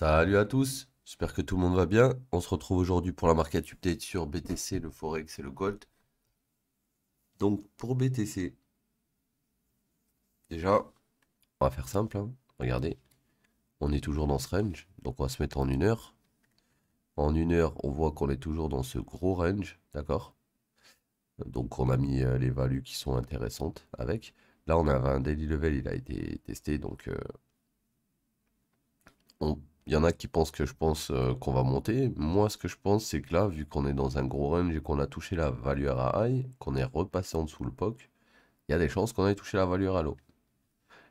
Salut à tous, j'espère que tout le monde va bien. On se retrouve aujourd'hui pour la market update sur BTC, le Forex et le Gold. Donc pour BTC, déjà, on va faire simple. Hein. Regardez, on est toujours dans ce range, donc on va se mettre en une heure. En une heure, on voit qu'on est toujours dans ce gros range, d'accord Donc on a mis euh, les values qui sont intéressantes avec. Là, on avait un daily level, il a été testé, donc euh, on il y en a qui pensent que je pense euh, qu'on va monter. Moi, ce que je pense, c'est que là, vu qu'on est dans un gros range et qu'on a touché la valeur à high, qu'on est repassé en dessous le POC, il y a des chances qu'on ait touché la valeur à low.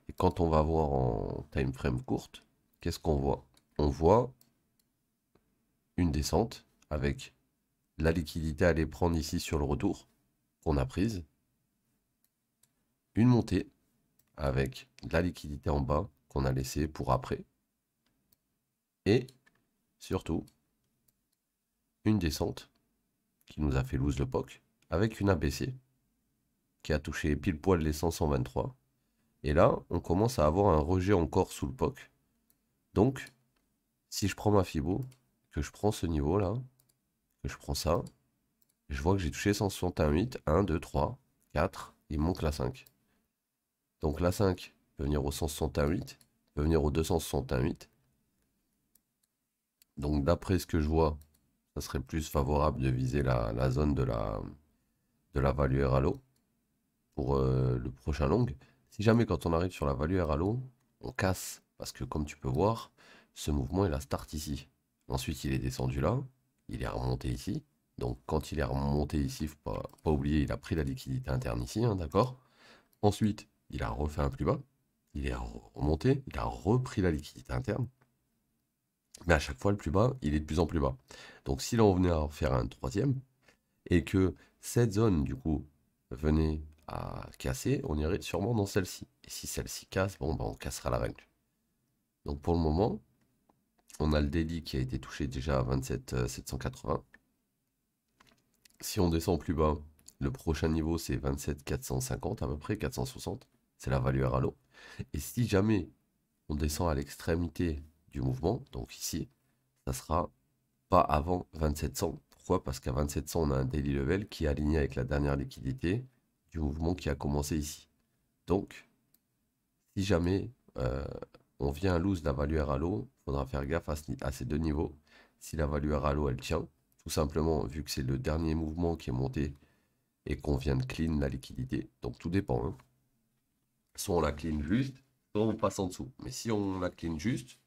Et quand on va voir en time frame courte, qu'est-ce qu'on voit On voit une descente avec la liquidité à aller prendre ici sur le retour qu'on a prise. Une montée avec la liquidité en bas qu'on a laissée pour après. Et surtout, une descente qui nous a fait lose le POC avec une ABC qui a touché pile poil les 123. Et là, on commence à avoir un rejet encore sous le POC. Donc, si je prends ma Fibo, que je prends ce niveau là, que je prends ça, je vois que j'ai touché 161,8, 1, 2, 3, 4, il manque la 5. Donc la 5 peut venir au 161,8, peut venir au 261,8, donc d'après ce que je vois, ça serait plus favorable de viser la, zone de la, de la valeur à pour euh, le prochain long. Si jamais quand on arrive sur la value à on casse. Parce que comme tu peux voir, ce mouvement, il a start ici. Ensuite, il est descendu là, il est remonté ici. Donc quand il est remonté ici, faut pas, oublier, il a pris la liquidité interne ici, hein, d'accord Ensuite, il a refait un plus bas, il est remonté, il a repris la liquidité interne. Mais à chaque fois, le plus bas, il est de plus en plus bas. Donc si là, on venait à en faire un troisième, et que cette zone, du coup, venait à casser, on irait sûrement dans celle-ci. Et si celle-ci casse, bon, ben, on cassera la règle. Donc pour le moment, on a le délit qui a été touché déjà à 27,780. Euh, si on descend plus bas, le prochain niveau c'est 27,450 à peu près, 460. C'est la valeur à l'eau. Et si jamais on descend à l'extrémité mouvement. Donc ici, ça sera pas avant 2700. Pourquoi Parce qu'à 2700, on a un daily level qui est aligné avec la dernière liquidité du mouvement qui a commencé ici. Donc, si jamais euh, on vient à loose la value à l'eau faudra faire gaffe à, ces deux niveaux. Si la à l'eau elle tient, tout simplement, vu que c'est le dernier mouvement qui est monté et qu'on vient de clean la liquidité. Donc, tout dépend. Hein. Soit on la clean juste, soit on passe en dessous. Mais si on la clean juste,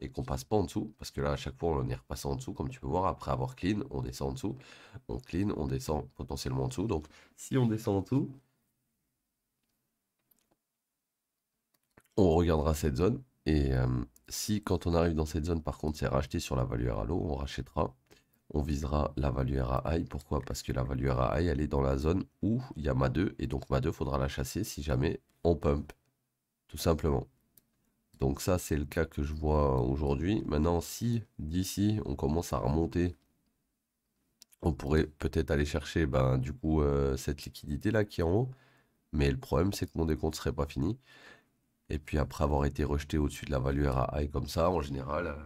et qu'on passe pas en dessous, parce que là à chaque fois on est repassé en dessous, comme tu peux voir, après avoir clean, on descend en dessous, on clean, on descend potentiellement en dessous, donc si on descend en dessous, on regardera cette zone, et euh, si quand on arrive dans cette zone par contre c'est racheté sur la value à l'eau, on rachètera, on visera la value à high, pourquoi Parce que la value à high elle est dans la zone où il y a MA2, et donc MA2 faudra la chasser si jamais on pump, tout simplement. Donc ça, c'est le cas que je vois aujourd'hui. Maintenant, si d'ici, on commence à remonter, on pourrait peut-être aller chercher ben, du coup euh, cette liquidité-là qui est en haut. Mais le problème, c'est que mon décompte ne serait pas fini. Et puis après avoir été rejeté au-dessus de la valeur à comme ça, en général, euh,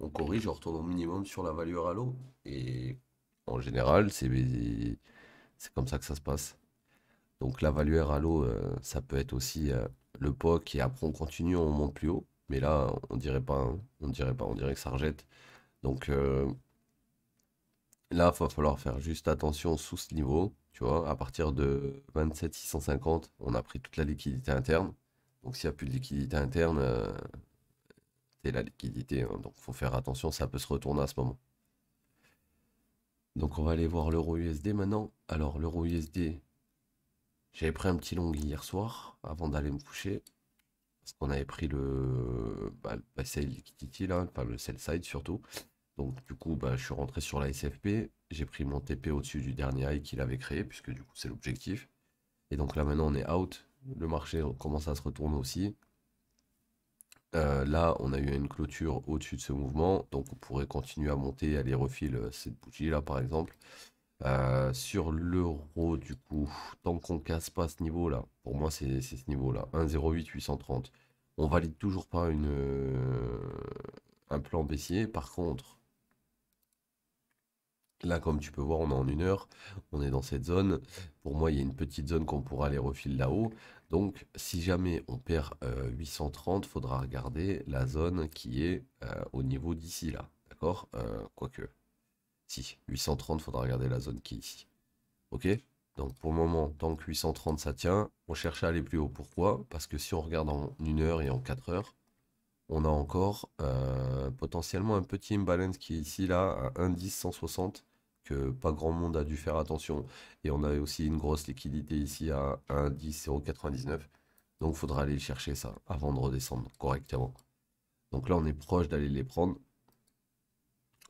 on corrige, on retourne au minimum sur la valeur à l'eau. Et en général, c'est comme ça que ça se passe. Donc la valeur à l'eau, ça peut être aussi euh, le POC et après on continue, on monte plus haut. Mais là, on dirait pas, hein. on dirait pas, on dirait que ça rejette. Donc euh, là, il va falloir faire juste attention sous ce niveau. Tu vois, à partir de 27 650, on a pris toute la liquidité interne. Donc s'il n'y a plus de liquidité interne, euh, c'est la liquidité. Hein. Donc faut faire attention, ça peut se retourner à ce moment. Donc on va aller voir l'euro USD maintenant. Alors l'euro USD, j'avais pris un petit long hier soir avant d'aller me coucher. Parce qu'on avait pris le, bah, sell là, enfin le sell side surtout. Donc du coup, bah, je suis rentré sur la SFP. J'ai pris mon TP au-dessus du dernier high qu'il avait créé, puisque du coup c'est l'objectif. Et donc là maintenant on est out. Le marché commence à se retourner aussi. Euh, là, on a eu une clôture au-dessus de ce mouvement, donc on pourrait continuer à monter, à aller refiler cette bougie là par exemple. Euh, sur l'euro, du coup, tant qu'on casse pas ce niveau-là, pour moi, c'est ce niveau-là, 830. On valide toujours pas une, euh, un plan baissier. Par contre, là, comme tu peux voir, on est en une heure, on est dans cette zone. Pour moi, il y a une petite zone qu'on pourra aller refiler là-haut. Donc, si jamais on perd 830, euh, faudra regarder la zone qui est euh, au niveau d'ici, là. D'accord Quoique... Si, 830, faudra regarder la zone qui est ici. Ok Donc pour le moment, tant que 830 ça tient, on cherche à aller plus haut. Pourquoi Parce que si on regarde en 1 heure et en 4 heures, on a encore euh, potentiellement un petit imbalance qui est ici là, à 1,10 160 que pas grand monde a dû faire attention. Et on avait aussi une grosse liquidité ici à 1,10 0,99. Donc faudra aller chercher ça avant de redescendre correctement. Donc là on est proche d'aller les prendre.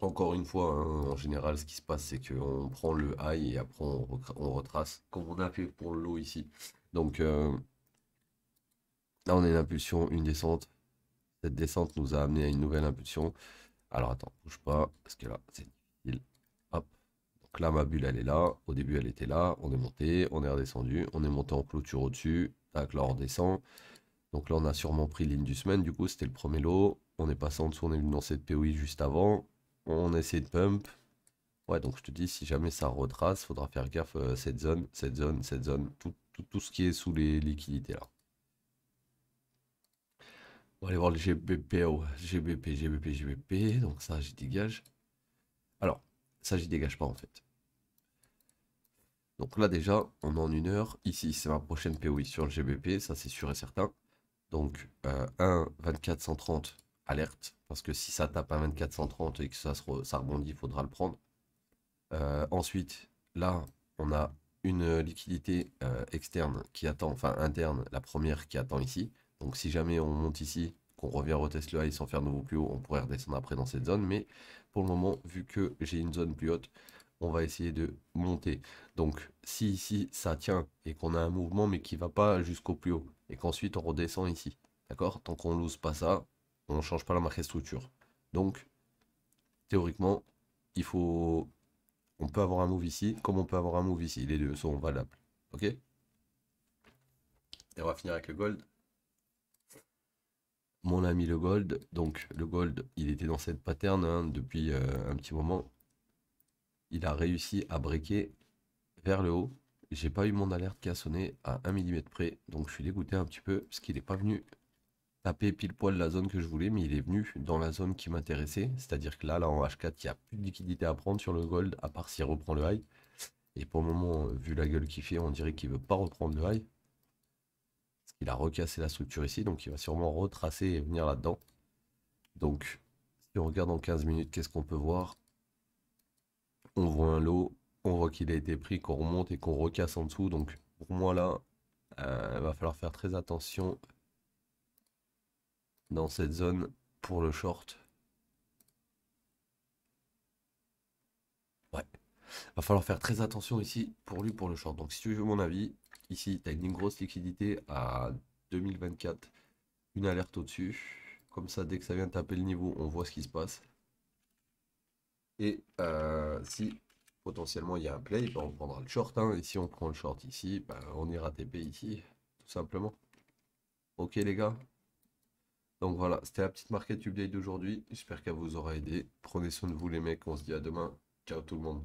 Encore une fois, hein, en général, ce qui se passe, c'est qu'on prend le high et après on, retrace, comme on a fait pour le lot ici. Donc euh, là, on a une impulsion, une descente. Cette descente nous a amené à une nouvelle impulsion. Alors attends, bouge pas, parce que là, c'est difficile. Hop. Donc là, ma bulle, elle est là. Au début, elle était là. On est monté, on est redescendu. On est monté en clôture au-dessus. Tac, là, on redescend. Donc là, on a sûrement pris l'île du semaine. Du coup, c'était le premier lot. On est passé en dessous, on est venu dans cette POI juste avant. On essaie de pump. Ouais, donc je te dis, si jamais ça retrace, faudra faire gaffe euh, cette zone, cette zone, cette zone, tout, tout, tout ce qui est sous les liquidités là. On va aller voir le GBP, GBP, GBP, GBP. Donc ça, j'y dégage. Alors, ça, j'y dégage pas en fait. Donc là déjà, on est en une heure. Ici, c'est ma prochaine POI sur le GBP, ça c'est sûr et certain. Donc euh, 1, 24, 130, alerte, parce que si ça tape à 2430 et que ça, ça rebondit, il faudra le prendre. Euh, ensuite, là, on a une liquidité euh, externe qui attend, enfin interne, la première qui attend ici. Donc si jamais on monte ici, qu'on revient au le high sans faire nouveau plus haut, on pourrait redescendre après dans cette zone. Mais pour le moment, vu que j'ai une zone plus haute, on va essayer de monter. Donc si ici ça tient et qu'on a un mouvement mais qui va pas jusqu'au plus haut et qu'ensuite on redescend ici, d'accord Tant qu'on lose pas ça, on change pas la marque structure. Donc, théoriquement, il faut... On peut avoir un move ici, comme on peut avoir un move ici. Les deux sont valables. Ok Et on va finir avec le gold. Mon ami le gold. Donc, le gold, il était dans cette pattern hein, depuis euh, un petit moment. Il a réussi à breaker vers le haut. J'ai pas eu mon alerte qui a sonné à un millimètre près. Donc, je suis dégoûté un petit peu parce qu'il n'est pas venu taper pile poil la zone que je voulais, mais il est venu dans la zone qui m'intéressait. C'est-à-dire que là, là en H4, il n'y a plus de liquidité à prendre sur le gold, à part s'il reprend le high. Et pour le moment, euh, vu la gueule qu'il fait, on dirait qu'il ne veut pas reprendre le high. Il a recassé la structure ici, donc il va sûrement retracer et venir là-dedans. Donc, si on regarde en 15 minutes, qu'est-ce qu'on peut voir On voit un lot, on voit qu'il a été pris, qu'on remonte et qu'on recasse en dessous. Donc, pour moi, là, euh, il va falloir faire très attention dans cette zone pour le short. Ouais. Va falloir faire très attention ici pour lui pour le short. Donc si tu veux mon avis, ici tu as une grosse liquidité à 2024. Une alerte au-dessus. Comme ça, dès que ça vient taper le niveau, on voit ce qui se passe. Et euh, si potentiellement il y a un play, ben, on prendra le short. Hein. Et si on prend le short ici, ben, on ira TP ici, tout simplement. Ok les gars donc voilà, c'était la petite market update d'aujourd'hui. J'espère qu'elle vous aura aidé. Prenez soin de vous les mecs. On se dit à demain. Ciao tout le monde.